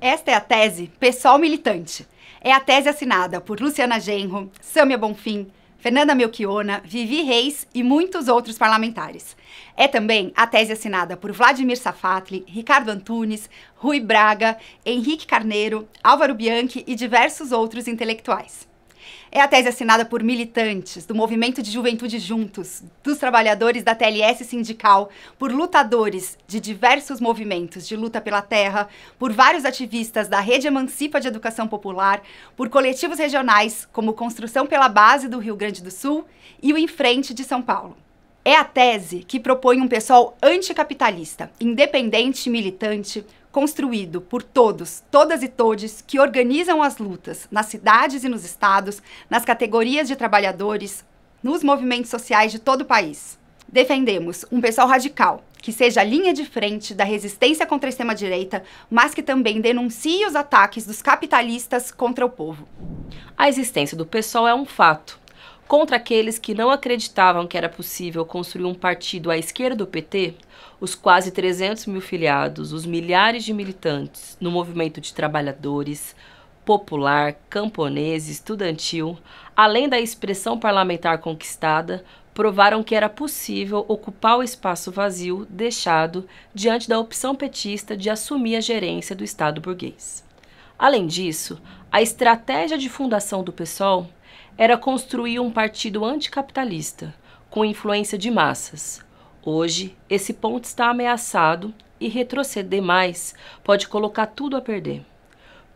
Esta é a tese Pessoal Militante. É a tese assinada por Luciana Genro, Sâmia Bonfim, Fernanda Melchiona, Vivi Reis e muitos outros parlamentares. É também a tese assinada por Vladimir Safatli, Ricardo Antunes, Rui Braga, Henrique Carneiro, Álvaro Bianchi e diversos outros intelectuais. É a tese assinada por militantes do Movimento de Juventude Juntos, dos trabalhadores da TLS sindical, por lutadores de diversos movimentos de luta pela terra, por vários ativistas da Rede Emancipa de Educação Popular, por coletivos regionais como Construção pela Base do Rio Grande do Sul e o Enfrente de São Paulo. É a tese que propõe um pessoal anticapitalista, independente e militante, construído por todos, todas e todes que organizam as lutas nas cidades e nos estados, nas categorias de trabalhadores, nos movimentos sociais de todo o país. Defendemos um pessoal radical, que seja a linha de frente da resistência contra a extrema-direita, mas que também denuncie os ataques dos capitalistas contra o povo. A existência do pessoal é um fato. Contra aqueles que não acreditavam que era possível construir um partido à esquerda do PT, os quase 300 mil filiados, os milhares de militantes no movimento de trabalhadores, popular, camponês, estudantil, além da expressão parlamentar conquistada, provaram que era possível ocupar o espaço vazio deixado diante da opção petista de assumir a gerência do Estado burguês. Além disso, a estratégia de fundação do PSOL era construir um partido anticapitalista, com influência de massas. Hoje, esse ponto está ameaçado e retroceder mais pode colocar tudo a perder.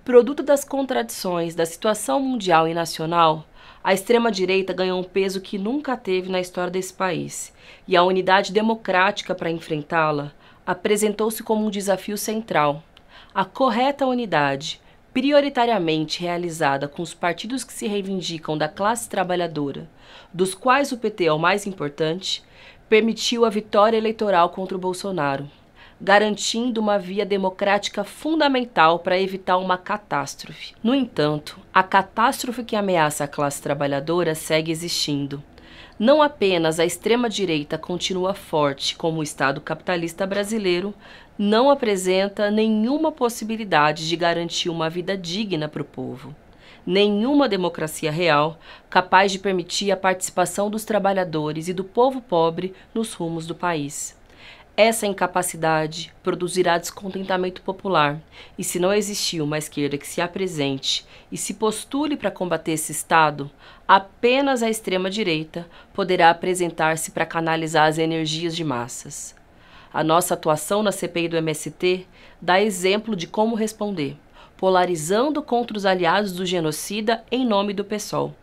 Produto das contradições da situação mundial e nacional, a extrema-direita ganhou um peso que nunca teve na história desse país, e a unidade democrática para enfrentá-la apresentou-se como um desafio central. A correta unidade, prioritariamente realizada com os partidos que se reivindicam da classe trabalhadora, dos quais o PT é o mais importante, permitiu a vitória eleitoral contra o Bolsonaro, garantindo uma via democrática fundamental para evitar uma catástrofe. No entanto, a catástrofe que ameaça a classe trabalhadora segue existindo. Não apenas a extrema-direita continua forte como o Estado capitalista brasileiro, não apresenta nenhuma possibilidade de garantir uma vida digna para o povo. Nenhuma democracia real capaz de permitir a participação dos trabalhadores e do povo pobre nos rumos do país. Essa incapacidade produzirá descontentamento popular, e se não existir uma esquerda que se apresente e se postule para combater esse Estado, apenas a extrema-direita poderá apresentar-se para canalizar as energias de massas. A nossa atuação na CPI do MST dá exemplo de como responder, polarizando contra os aliados do genocida em nome do PSOL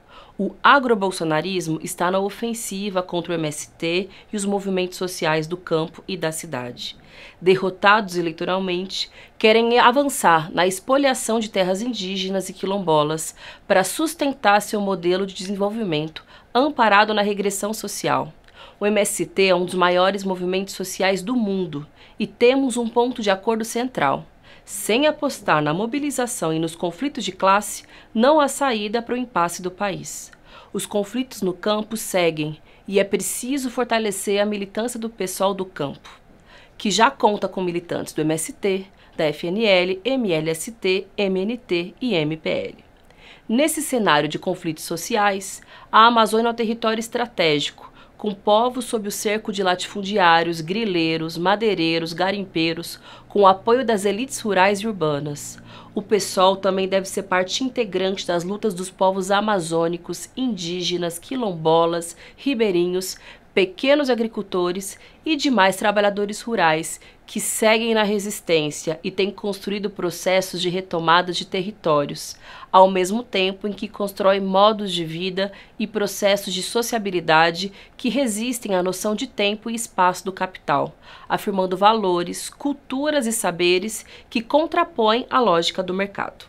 o agrobolsonarismo está na ofensiva contra o MST e os movimentos sociais do campo e da cidade. Derrotados eleitoralmente, querem avançar na expoliação de terras indígenas e quilombolas para sustentar seu modelo de desenvolvimento amparado na regressão social. O MST é um dos maiores movimentos sociais do mundo e temos um ponto de acordo central sem apostar na mobilização e nos conflitos de classe, não há saída para o impasse do país. Os conflitos no campo seguem e é preciso fortalecer a militância do pessoal do campo, que já conta com militantes do MST, da FNL, MLST, MNT e MPL. Nesse cenário de conflitos sociais, a Amazônia é um território estratégico com povos sob o cerco de latifundiários, grileiros, madeireiros, garimpeiros, com o apoio das elites rurais e urbanas. O PSOL também deve ser parte integrante das lutas dos povos amazônicos, indígenas, quilombolas, ribeirinhos, pequenos agricultores e demais trabalhadores rurais que seguem na resistência e têm construído processos de retomada de territórios, ao mesmo tempo em que constrói modos de vida e processos de sociabilidade que resistem à noção de tempo e espaço do capital, afirmando valores, culturas e saberes que contrapõem a lógica do mercado.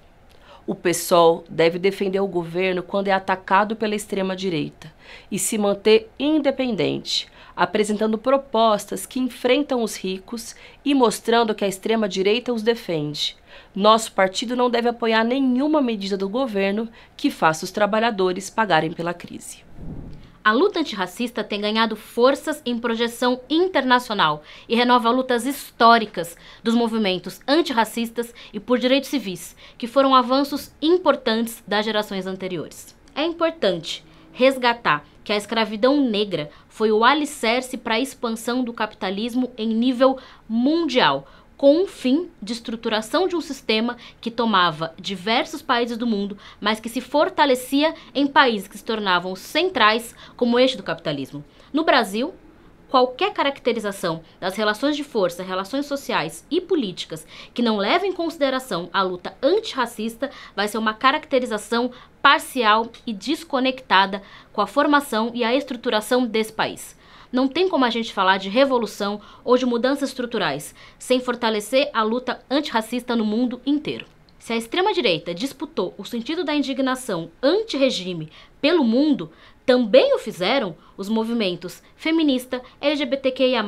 O PSOL deve defender o governo quando é atacado pela extrema-direita e se manter independente, apresentando propostas que enfrentam os ricos e mostrando que a extrema-direita os defende. Nosso partido não deve apoiar nenhuma medida do governo que faça os trabalhadores pagarem pela crise. A luta antirracista tem ganhado forças em projeção internacional e renova lutas históricas dos movimentos antirracistas e por direitos civis, que foram avanços importantes das gerações anteriores. É importante resgatar que a escravidão negra foi o alicerce para a expansão do capitalismo em nível mundial, com o fim de estruturação de um sistema que tomava diversos países do mundo, mas que se fortalecia em países que se tornavam centrais como eixo do capitalismo. No Brasil, qualquer caracterização das relações de força, relações sociais e políticas que não leve em consideração a luta antirracista vai ser uma caracterização parcial e desconectada com a formação e a estruturação desse país. Não tem como a gente falar de revolução ou de mudanças estruturais sem fortalecer a luta antirracista no mundo inteiro. Se a extrema-direita disputou o sentido da indignação anti-regime pelo mundo, também o fizeram os movimentos feminista, LGBTQIA+,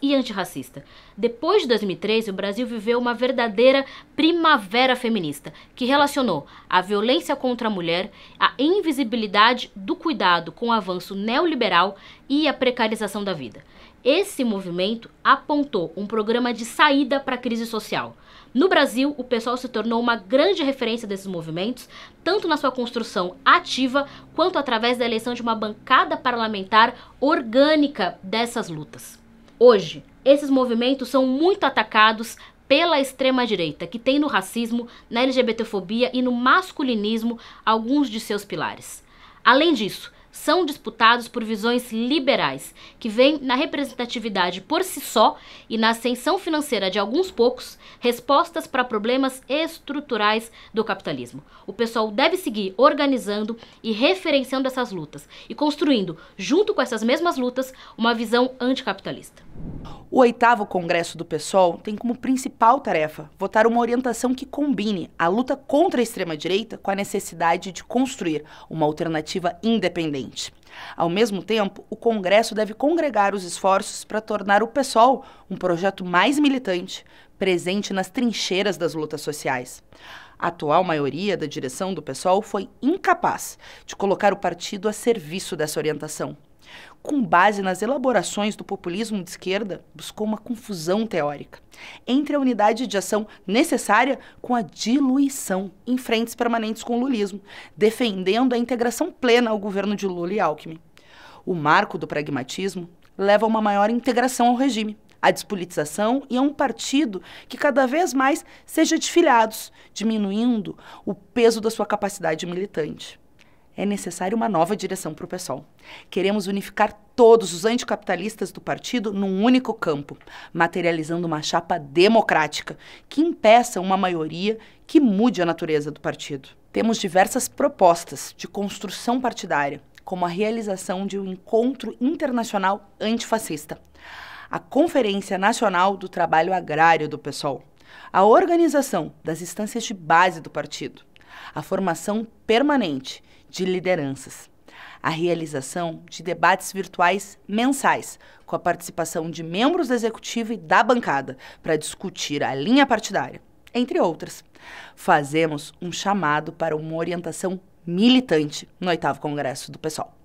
e antirracista. Depois de 2013, o Brasil viveu uma verdadeira primavera feminista, que relacionou a violência contra a mulher, a invisibilidade do cuidado com o avanço neoliberal e a precarização da vida. Esse movimento apontou um programa de saída para a crise social – no Brasil, o pessoal se tornou uma grande referência desses movimentos, tanto na sua construção ativa quanto através da eleição de uma bancada parlamentar orgânica dessas lutas. Hoje, esses movimentos são muito atacados pela extrema-direita, que tem no racismo, na LGBTfobia e no masculinismo alguns de seus pilares. Além disso, são disputados por visões liberais, que veem na representatividade por si só e na ascensão financeira de alguns poucos respostas para problemas estruturais do capitalismo. O pessoal deve seguir organizando e referenciando essas lutas e construindo, junto com essas mesmas lutas, uma visão anticapitalista. O oitavo Congresso do PSOL tem como principal tarefa votar uma orientação que combine a luta contra a extrema-direita com a necessidade de construir uma alternativa independente. Ao mesmo tempo, o Congresso deve congregar os esforços para tornar o PSOL um projeto mais militante, presente nas trincheiras das lutas sociais. A atual maioria da direção do PSOL foi incapaz de colocar o partido a serviço dessa orientação. Com base nas elaborações do populismo de esquerda, buscou uma confusão teórica entre a unidade de ação necessária com a diluição em frentes permanentes com o lulismo, defendendo a integração plena ao governo de Lula e Alckmin. O marco do pragmatismo leva a uma maior integração ao regime, à despolitização e a um partido que cada vez mais seja de filiados, diminuindo o peso da sua capacidade militante é necessária uma nova direção para o PSOL. Queremos unificar todos os anticapitalistas do partido num único campo, materializando uma chapa democrática que impeça uma maioria que mude a natureza do partido. Temos diversas propostas de construção partidária, como a realização de um encontro internacional antifascista, a Conferência Nacional do Trabalho Agrário do PSOL, a organização das instâncias de base do partido, a formação permanente de lideranças. A realização de debates virtuais mensais, com a participação de membros da executiva e da bancada, para discutir a linha partidária, entre outras. Fazemos um chamado para uma orientação militante no oitavo Congresso do PSOL.